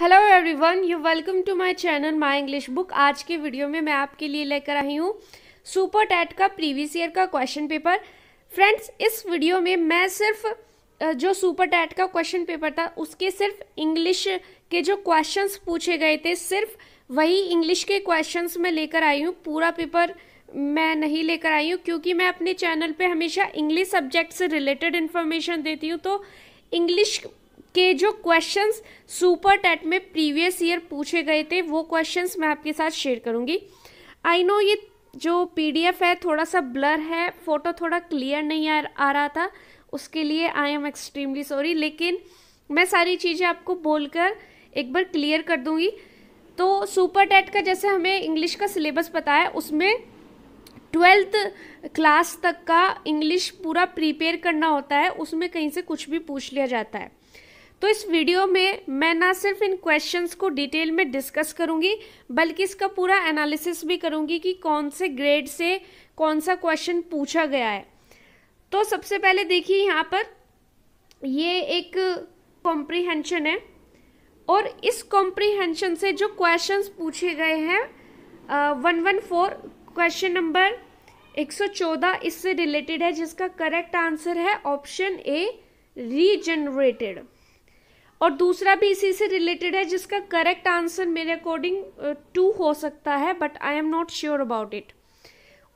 hello everyone you welcome to my channel my English book आज के video में मैं आपके लिए लेकर आई हूँ सुपर टेट का प्रीवियस ईयर का क्वेश्चन पेपर फ्रेंड्स इस वीडियो में मैं सिर्फ जो सुपर टेट का क्वेश्चन पेपर था उसके सिर्फ इंग्लिश के जो क्वेश्चंस पूछे गए थे सिर्फ वही इंग्लिश के क्वेश्चन मैं लेकर आई हूँ पूरा पेपर मैं नहीं लेकर आई हूँ क्योंकि मैं अपने चैनल पर हमेशा इंग्लिश सब्जेक्ट से रिलेटेड इन्फॉर्मेशन देती हूँ तो इंग्लिश के जो क्वेश्चंस सुपर टेट में प्रीवियस ईयर पूछे गए थे वो क्वेश्चंस मैं आपके साथ शेयर करूँगी आई नो ये जो पीडीएफ है थोड़ा सा ब्लर है फ़ोटो थोड़ा क्लियर नहीं आ, आ रहा था उसके लिए आई एम एक्सट्रीमली सॉरी लेकिन मैं सारी चीज़ें आपको बोलकर एक बार क्लियर कर दूंगी तो सुपर टेट का जैसे हमें इंग्लिश का सिलेबस पता है उसमें ट्वेल्थ क्लास तक का इंग्लिश पूरा प्रिपेयर करना होता है उसमें कहीं से कुछ भी पूछ लिया जाता है तो इस वीडियो में मैं ना सिर्फ इन क्वेश्चंस को डिटेल में डिस्कस करूंगी बल्कि इसका पूरा एनालिसिस भी करूंगी कि कौन से ग्रेड से कौन सा क्वेश्चन पूछा गया है तो सबसे पहले देखिए यहाँ पर ये एक कॉम्प्रीहेंशन है और इस कॉम्प्रीहेंशन से जो क्वेश्चंस पूछे गए हैं one one four question number 114 इससे रिलेटेड है जिसका करेक्ट आंसर है ऑप्शन ए रीजनरेटेड और दूसरा भी इसी से रिलेटेड है जिसका करेक्ट आंसर मेरे अकॉर्डिंग टू uh, हो सकता है but I am not sure about it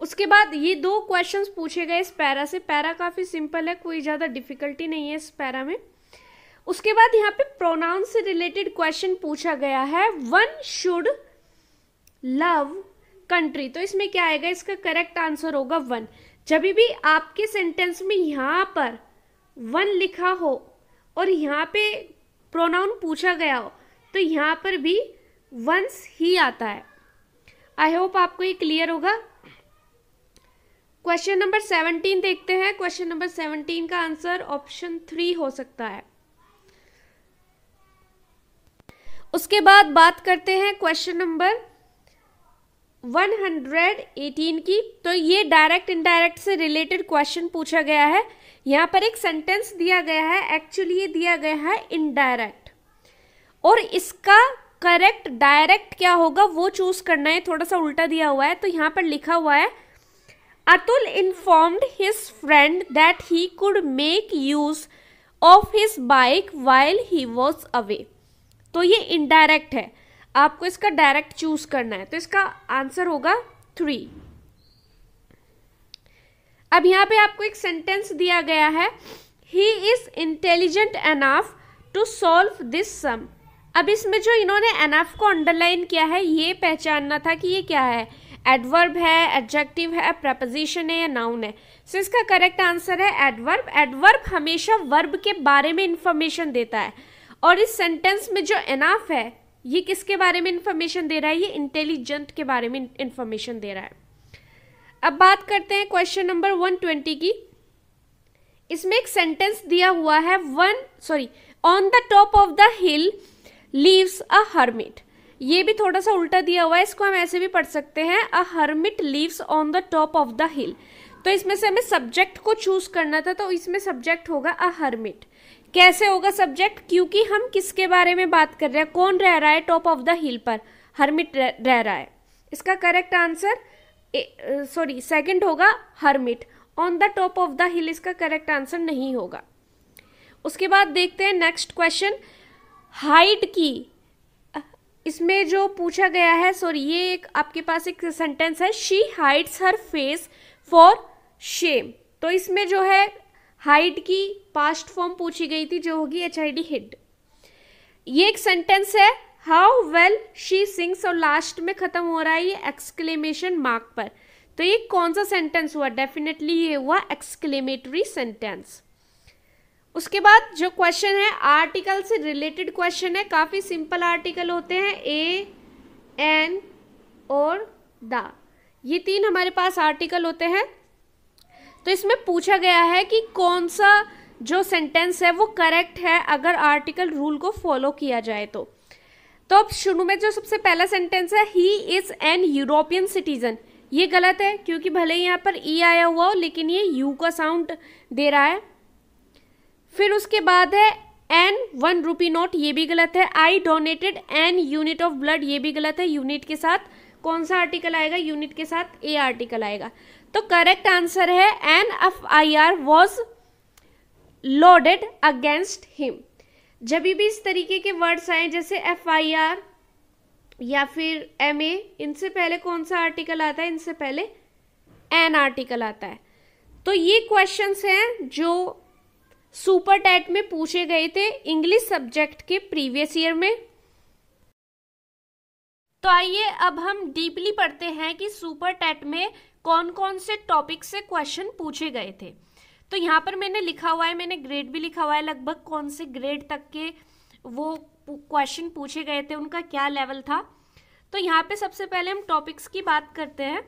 उसके बाद ये दो क्वेश्चंस पूछे गए इस पैरा से पैरा काफ़ी सिंपल है कोई ज़्यादा डिफिकल्टी नहीं है इस पैरा में उसके बाद यहाँ पे प्रोनाउन से रिलेटेड क्वेश्चन पूछा गया है वन शुड लव कंट्री तो इसमें क्या आएगा इसका करेक्ट आंसर होगा वन जब भी आपके सेंटेंस में यहाँ पर वन लिखा हो और यहाँ पे प्रोनाउन पूछा गया हो तो यहाँ पर भी वंस ही आता है आई होप आपको ये क्लियर होगा क्वेश्चन नंबर सेवनटीन देखते हैं क्वेश्चन नंबर सेवनटीन का आंसर ऑप्शन थ्री हो सकता है उसके बाद बात करते हैं क्वेश्चन नंबर 118 की तो ये डायरेक्ट इनडायरेक्ट से रिलेटेड क्वेश्चन पूछा गया है यहाँ पर एक सेंटेंस दिया गया है एक्चुअली ये दिया गया है इनडायरेक्ट और इसका करेक्ट डायरेक्ट क्या होगा वो चूज करना है थोड़ा सा उल्टा दिया हुआ है तो यहाँ पर लिखा हुआ है Atul informed his friend that he could make use of his bike while he was away तो ये इनडायरेक्ट है आपको इसका डायरेक्ट चूज करना है तो इसका आंसर होगा थ्री अब यहाँ पे आपको एक सेंटेंस दिया गया है he is intelligent enough to solve this sum अब इसमें जो इन्होंने एनाफ को अंडरलाइन किया है ये पहचानना था कि ये क्या है एडवर्ब है एडजेक्टिव है प्रपोजिशन है या नाउन है सो इसका करेक्ट आंसर है एडवर्ब एडवर्ब हमेशा वर्ब के बारे में इंफॉर्मेशन देता है और इस सेंटेंस में जो एनाफ है ये किसके बारे में इंफॉर्मेशन दे रहा है ये इंटेलिजेंट के बारे में इंफॉर्मेशन दे रहा है अब बात करते हैं क्वेश्चन नंबर वन ट्वेंटी की इसमें एक सेंटेंस दिया हुआ है one sorry on the top of the hill lives a hermit ये भी थोड़ा सा उल्टा दिया हुआ है इसको हम ऐसे भी पढ़ सकते हैं a hermit lives on the top of the hill तो इसमें से हमें सब्जेक्ट को चूज करना था तो इसमें सब्जेक्ट होगा अ हर्मिट कैसे होगा सब्जेक्ट क्योंकि हम किसके बारे में बात कर रहे हैं कौन रह रहा है टॉप ऑफ द हिल पर हर्मिट रह रहा है इसका करेक्ट आंसर सॉरी सेकंड होगा hermit on the top of the hill इसका करेक्ट आंसर नहीं होगा उसके बाद देखते हैं नेक्स्ट क्वेश्चन हाइट की इसमें जो पूछा गया है सॉरी ये एक आपके पास एक सेंटेंस है she hides her face for shame तो इसमें जो है हाइट की पास्ट फॉर्म पूछी गई थी जो होगी एच आई डी हिड ये एक सेंटेंस है हाउ वेल शी सिंग्स और लास्ट में ख़त्म हो रहा है ये एक्सक्लेमेशन मार्क पर तो ये कौन सा सेंटेंस हुआ डेफिनेटली ये हुआ एक्सक्लेमेटरी सेंटेंस उसके बाद जो क्वेश्चन है आर्टिकल से रिलेटेड क्वेश्चन है काफ़ी सिंपल आर्टिकल होते हैं ए एन और द ये तीन हमारे पास आर्टिकल होते हैं तो इसमें पूछा गया है कि कौन सा जो सेंटेंस है वो करेक्ट है अगर आर्टिकल रूल को फॉलो किया जाए तो तो अब शुरू में जो सबसे पहला सेंटेंस है he is an European citizen ये गलत है क्योंकि भले ही यहाँ पर ई e आया हुआ हो लेकिन ये यू का साउंड दे रहा है फिर उसके बाद है एन वन रूपी नोट ये भी गलत है I donated an unit of blood ये भी गलत है यूनिट के साथ कौन सा आर्टिकल आएगा यूनिट के साथ ए आर्टिकल आएगा तो करेक्ट आंसर है an F I R was loaded against him जब भी इस तरीके के वर्ड्स आए जैसे एफ आई आर या फिर एम ए इनसे पहले कौन सा आर्टिकल आता है इनसे पहले एन आर्टिकल आता है तो ये क्वेश्चंस हैं जो सुपर टेट में पूछे गए थे इंग्लिश सब्जेक्ट के प्रीवियस ईयर में तो आइए अब हम डीपली पढ़ते हैं कि सुपर टेट में कौन कौन से टॉपिक से क्वेश्चन पूछे गए थे तो यहाँ पर मैंने लिखा हुआ है मैंने ग्रेड भी लिखा हुआ है लगभग कौन से ग्रेड तक के वो क्वेश्चन पूछे गए थे उनका क्या लेवल था तो यहाँ पे सबसे पहले हम टॉपिक्स की बात करते हैं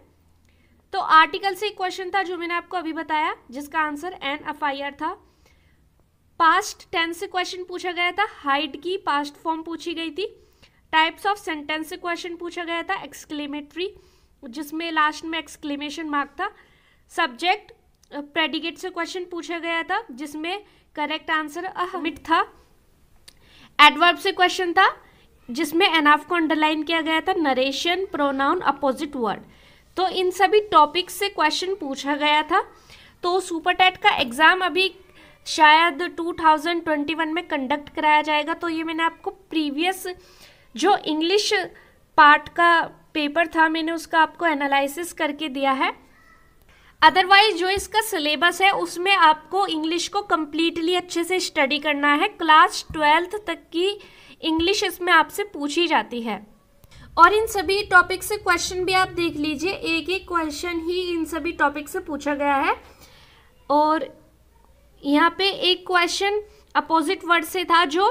तो आर्टिकल से एक क्वेश्चन था जो मैंने आपको अभी बताया जिसका आंसर एन एफ आई आर था पास्ट टेंस से क्वेश्चन पूछा गया था हाइट की पास्ट फॉर्म पूछी गई थी टाइप्स ऑफ सेंटेंस से क्वेश्चन पूछा गया था एक्सक्लेमेटरी जिसमें लास्ट में एक्सक्लेमेशन मार्क था सब्जेक्ट प्रेडिकेट से क्वेश्चन पूछा गया था जिसमें करेक्ट आंसर अहमिट था एडवर्ब से क्वेश्चन था जिसमें एनाफ को अंडरलाइन किया गया था नरेशन प्रोनाउन अपोजिट वर्ड तो इन सभी टॉपिक्स से क्वेश्चन पूछा गया था तो सुपर टेट का एग्ज़ाम अभी शायद 2021 में कंडक्ट कराया जाएगा तो ये मैंने आपको प्रीवियस जो इंग्लिश पार्ट का पेपर था मैंने उसका आपको एनालिसिस करके दिया है अदरवाइज जो इसका सिलेबस है उसमें आपको इंग्लिश को कम्प्लीटली अच्छे से स्टडी करना है क्लास ट्वेल्थ तक की इंग्लिश इसमें आपसे पूछी जाती है और इन सभी टॉपिक से क्वेश्चन भी आप देख लीजिए एक एक क्वेश्चन ही इन सभी टॉपिक से पूछा गया है और यहाँ पे एक क्वेश्चन अपोजिट वर्ड से था जो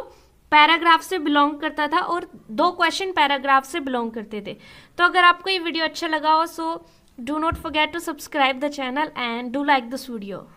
पैराग्राफ से बिलोंग करता था और दो क्वेश्चन पैराग्राफ से बिलोंग करते थे तो अगर आपको ये वीडियो अच्छा लगा हो सो do not forget to subscribe the channel and do like this video